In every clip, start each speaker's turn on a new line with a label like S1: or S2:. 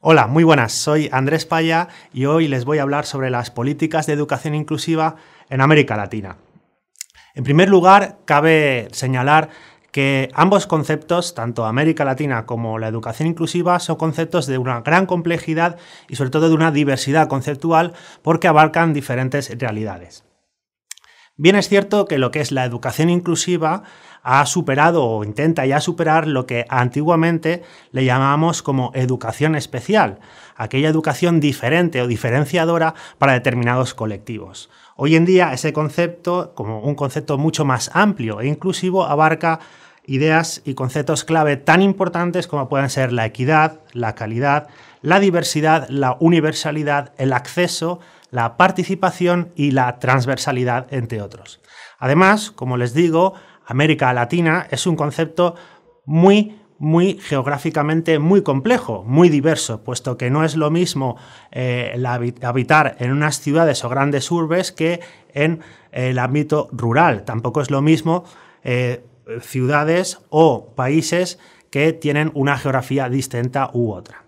S1: Hola, muy buenas, soy Andrés Paya y hoy les voy a hablar sobre las políticas de educación inclusiva en América Latina. En primer lugar, cabe señalar que ambos conceptos, tanto América Latina como la educación inclusiva, son conceptos de una gran complejidad y sobre todo de una diversidad conceptual porque abarcan diferentes realidades. Bien es cierto que lo que es la educación inclusiva ha superado o intenta ya superar lo que antiguamente le llamábamos como educación especial, aquella educación diferente o diferenciadora para determinados colectivos. Hoy en día ese concepto, como un concepto mucho más amplio e inclusivo, abarca ideas y conceptos clave tan importantes como pueden ser la equidad, la calidad, la diversidad, la universalidad, el acceso, la participación y la transversalidad, entre otros. Además, como les digo, América Latina es un concepto muy muy geográficamente muy complejo, muy diverso, puesto que no es lo mismo eh, habitar en unas ciudades o grandes urbes que en el ámbito rural. Tampoco es lo mismo eh, ciudades o países que tienen una geografía distinta u otra.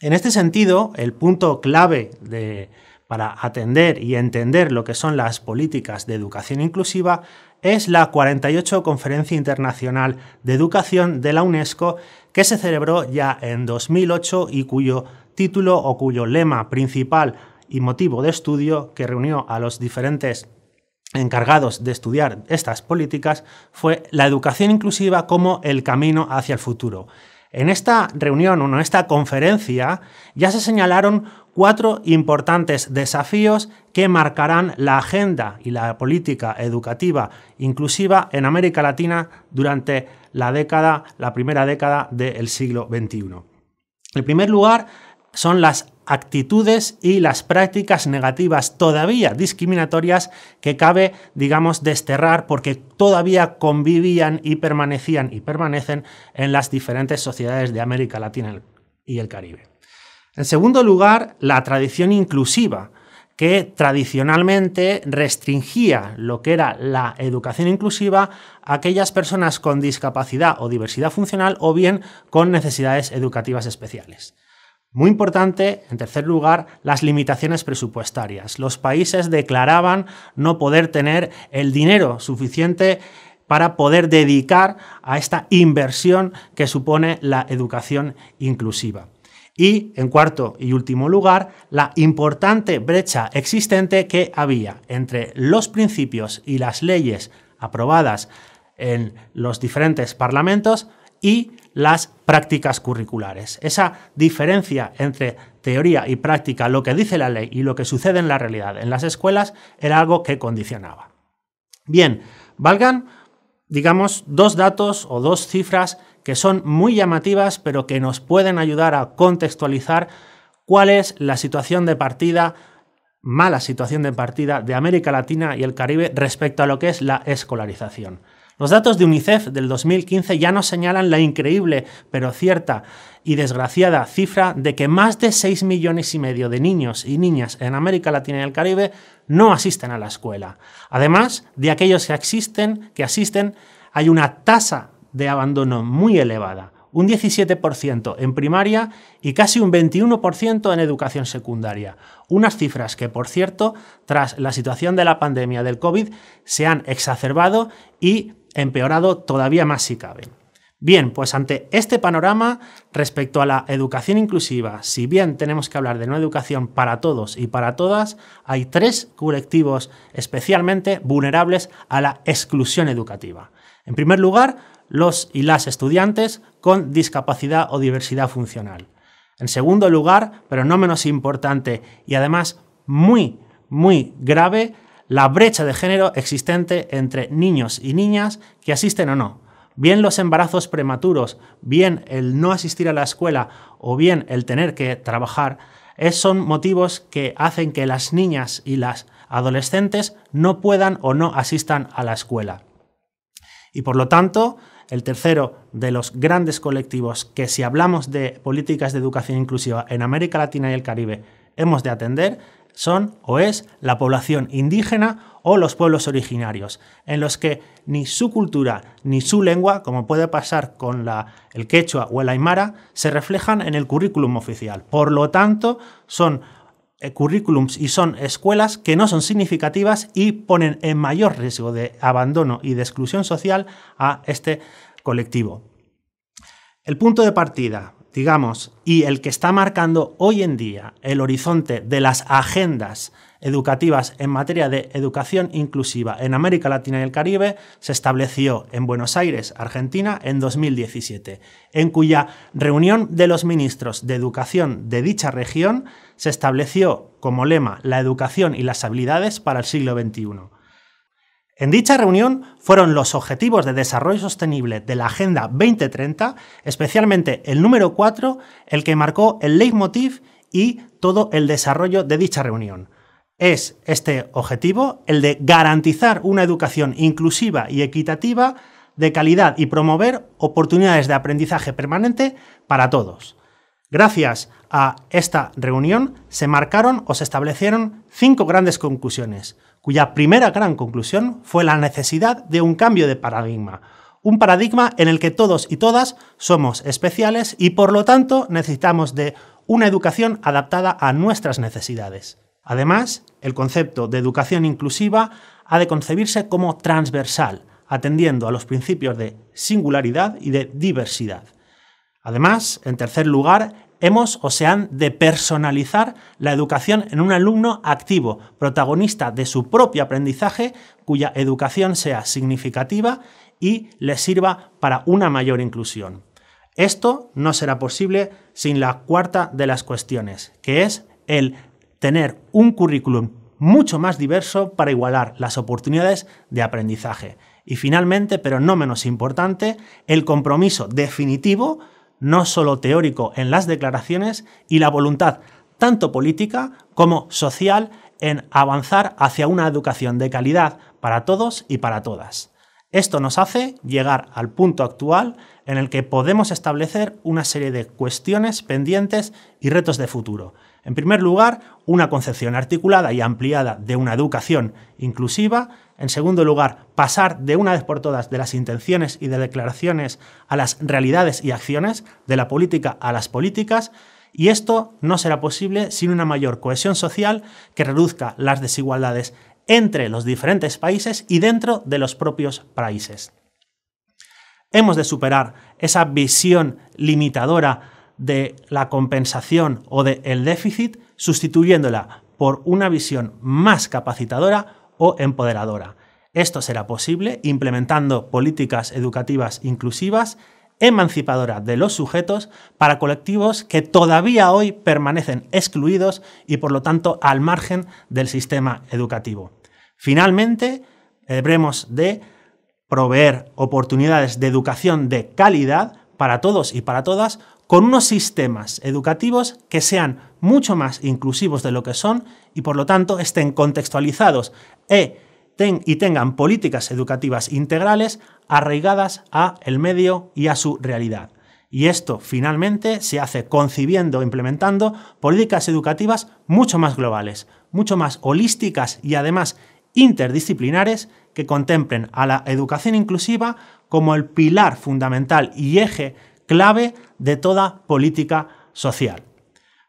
S1: En este sentido, el punto clave de, para atender y entender lo que son las políticas de educación inclusiva es la 48 Conferencia Internacional de Educación de la UNESCO que se celebró ya en 2008 y cuyo título o cuyo lema principal y motivo de estudio que reunió a los diferentes encargados de estudiar estas políticas fue la educación inclusiva como el camino hacia el futuro. En esta reunión o en esta conferencia ya se señalaron cuatro importantes desafíos que marcarán la agenda y la política educativa inclusiva en América Latina durante la la primera década del siglo XXI. En primer lugar, son las actitudes y las prácticas negativas todavía discriminatorias que cabe, digamos, desterrar porque todavía convivían y permanecían y permanecen en las diferentes sociedades de América Latina y el Caribe. En segundo lugar, la tradición inclusiva, que tradicionalmente restringía lo que era la educación inclusiva a aquellas personas con discapacidad o diversidad funcional o bien con necesidades educativas especiales. Muy importante, en tercer lugar, las limitaciones presupuestarias. Los países declaraban no poder tener el dinero suficiente para poder dedicar a esta inversión que supone la educación inclusiva. Y, en cuarto y último lugar, la importante brecha existente que había entre los principios y las leyes aprobadas en los diferentes parlamentos y las prácticas curriculares. Esa diferencia entre teoría y práctica, lo que dice la ley y lo que sucede en la realidad en las escuelas, era algo que condicionaba. Bien, valgan, digamos, dos datos o dos cifras que son muy llamativas, pero que nos pueden ayudar a contextualizar cuál es la situación de partida mala situación de partida de América Latina y el Caribe respecto a lo que es la escolarización. Los datos de UNICEF del 2015 ya nos señalan la increíble, pero cierta y desgraciada cifra de que más de 6 millones y medio de niños y niñas en América Latina y el Caribe no asisten a la escuela. Además, de aquellos que asisten, que asisten hay una tasa de abandono muy elevada, un 17% en primaria y casi un 21% en educación secundaria. Unas cifras que, por cierto, tras la situación de la pandemia del COVID, se han exacerbado y empeorado todavía más si cabe. Bien, pues ante este panorama, respecto a la educación inclusiva, si bien tenemos que hablar de una educación para todos y para todas, hay tres colectivos especialmente vulnerables a la exclusión educativa. En primer lugar, los y las estudiantes con discapacidad o diversidad funcional. En segundo lugar, pero no menos importante y además muy, muy grave, la brecha de género existente entre niños y niñas que asisten o no. Bien los embarazos prematuros, bien el no asistir a la escuela o bien el tener que trabajar, son motivos que hacen que las niñas y las adolescentes no puedan o no asistan a la escuela. Y por lo tanto, el tercero de los grandes colectivos que si hablamos de políticas de educación inclusiva en América Latina y el Caribe hemos de atender son o es la población indígena o los pueblos originarios, en los que ni su cultura ni su lengua, como puede pasar con el quechua o el aymara, se reflejan en el currículum oficial. Por lo tanto, son eh, currículums y son escuelas que no son significativas y ponen en mayor riesgo de abandono y de exclusión social a este colectivo. El punto de partida digamos, y el que está marcando hoy en día el horizonte de las agendas educativas en materia de educación inclusiva en América Latina y el Caribe se estableció en Buenos Aires, Argentina, en 2017, en cuya reunión de los ministros de educación de dicha región se estableció como lema la educación y las habilidades para el siglo XXI en dicha reunión fueron los Objetivos de Desarrollo Sostenible de la Agenda 2030, especialmente el número 4, el que marcó el leitmotiv y todo el desarrollo de dicha reunión. Es este objetivo el de garantizar una educación inclusiva y equitativa de calidad y promover oportunidades de aprendizaje permanente para todos. Gracias a esta reunión se marcaron o se establecieron cinco grandes conclusiones, cuya primera gran conclusión fue la necesidad de un cambio de paradigma, un paradigma en el que todos y todas somos especiales y por lo tanto necesitamos de una educación adaptada a nuestras necesidades. Además, el concepto de educación inclusiva ha de concebirse como transversal, atendiendo a los principios de singularidad y de diversidad. Además, en tercer lugar, hemos o se han de personalizar la educación en un alumno activo, protagonista de su propio aprendizaje, cuya educación sea significativa y le sirva para una mayor inclusión. Esto no será posible sin la cuarta de las cuestiones, que es el tener un currículum mucho más diverso para igualar las oportunidades de aprendizaje. Y finalmente, pero no menos importante, el compromiso definitivo no solo teórico en las declaraciones, y la voluntad tanto política como social en avanzar hacia una educación de calidad para todos y para todas. Esto nos hace llegar al punto actual en el que podemos establecer una serie de cuestiones pendientes y retos de futuro. En primer lugar, una concepción articulada y ampliada de una educación inclusiva. En segundo lugar, pasar de una vez por todas de las intenciones y de declaraciones a las realidades y acciones, de la política a las políticas. Y esto no será posible sin una mayor cohesión social que reduzca las desigualdades entre los diferentes países y dentro de los propios países. Hemos de superar esa visión limitadora de la compensación o del déficit, sustituyéndola por una visión más capacitadora o empoderadora. Esto será posible implementando políticas educativas inclusivas emancipadora de los sujetos para colectivos que todavía hoy permanecen excluidos y por lo tanto al margen del sistema educativo. Finalmente, debemos de proveer oportunidades de educación de calidad para todos y para todas con unos sistemas educativos que sean mucho más inclusivos de lo que son y por lo tanto estén contextualizados e y tengan políticas educativas integrales arraigadas a el medio y a su realidad. Y esto finalmente se hace concibiendo e implementando políticas educativas mucho más globales, mucho más holísticas y además interdisciplinares que contemplen a la educación inclusiva como el pilar fundamental y eje clave de toda política social.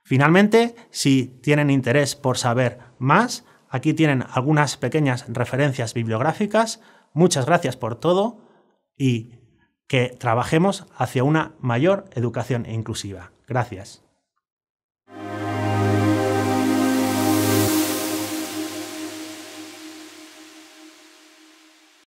S1: Finalmente, si tienen interés por saber más, Aquí tienen algunas pequeñas referencias bibliográficas. Muchas gracias por todo y que trabajemos hacia una mayor educación inclusiva. Gracias.